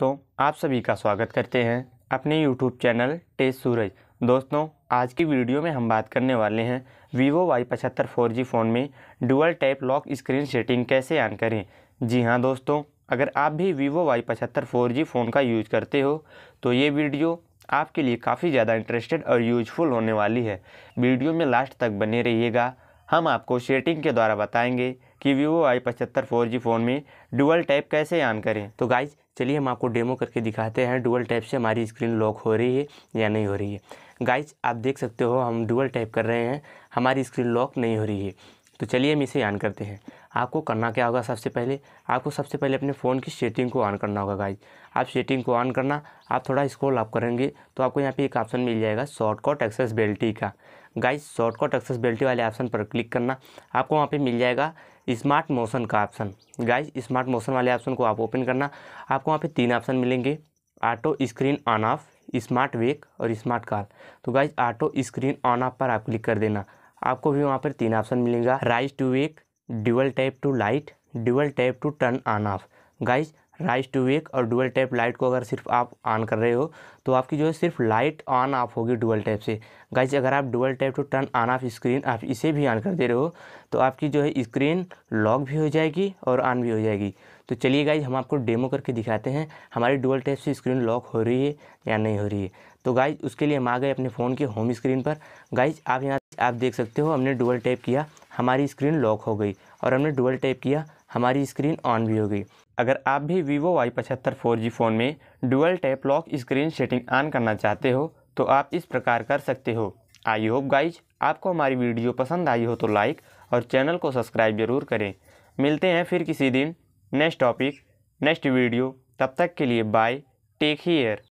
दोस्तों आप सभी का स्वागत करते हैं अपने YouTube चैनल टेस्ट सूरज दोस्तों आज की वीडियो में हम बात करने वाले हैं वीवो वाई पचहत्तर फोर जी फ़ोन में dual tap lock screen setting कैसे ऑन करें जी हाँ दोस्तों अगर आप भी वीवो वाई पचहत्तर फोर जी फ़ोन का यूज करते हो तो ये वीडियो आपके लिए काफ़ी ज़्यादा इंटरेस्टेड और यूजफुल होने वाली है वीडियो में लास्ट तक बने रहिएगा हम आपको शेटिंग के द्वारा बताएंगे कि वीवो आई पचहत्तर फोर जी फ़ोन में डुअल टैप कैसे ऑन करें तो गाइज चलिए हम आपको डेमो करके दिखाते हैं डुअल टैप से हमारी स्क्रीन लॉक हो रही है या नहीं हो रही है गाइज आप देख सकते हो हम डुअल टैप कर रहे हैं हमारी स्क्रीन लॉक नहीं हो रही है तो चलिए हम इसे ऑन करते हैं आपको करना क्या होगा सबसे पहले आपको सबसे पहले अपने फ़ोन की सेटिंग को ऑन करना होगा गाइज आप सेटिंग को ऑन करना आप थोड़ा स्क्रॉल अप करेंगे तो आपको यहाँ पे एक ऑप्शन मिल जाएगा शॉर्टकट एक्सेसबिलिटी का गाइज शॉर्टकट एक्सेसबिलिटी वाले ऑप्शन पर क्लिक करना आपको वहाँ पर मिल जाएगा स्मार्ट मोशन का ऑप्शन गाइज स्मार्ट मोशन वाले ऑप्शन को आप ओपन करना आपको वहाँ पर तीन ऑप्शन मिलेंगे auto screen on off smart wake और स्मार्ट कार तो guys auto screen on off पर आप क्लिक कर देना आपको भी वहाँ पर तीन ऑप्शन मिलेगा raise to wake dual tap to light dual tap to turn on off guys raise to wake और डुअल टैप लाइट को अगर सिर्फ आप ऑन कर रहे हो तो आपकी जो है सिर्फ लाइट ऑन ऑफ होगी डुअल टैप से गाइज अगर आप dual tap to turn on off screen आप इसे भी ऑन कर दे रहे हो तो आपकी जो है स्क्रीन लॉक भी हो जाएगी और ऑन भी हो जाएगी तो चलिए गाइज हम आपको डेमो करके दिखाते हैं हमारी डुअल टैप से स्क्रीन लॉक हो रही है या नहीं हो रही है तो गाइज उसके लिए हम आ गए अपने फ़ोन के होम स्क्रीन पर गाइज आप यहाँ आप देख सकते हो हमने डुअल टैप किया हमारी स्क्रीन लॉक हो गई और हमने डुअल टैप किया हमारी स्क्रीन ऑन भी हो गई अगर आप भी वीवो वाई पचहत्तर फोर जी फ़ोन में dual tap lock screen setting on करना चाहते हो तो आप इस प्रकार कर सकते हो आई होप गाइज आपको हमारी वीडियो पसंद आई हो तो लाइक और चैनल को सब्सक्राइब ज़रूर करें मिलते हैं फिर किसी दिन नेक्स्ट टॉपिक नेक्स्ट वीडियो तब तक के लिए बाय टेक हीयर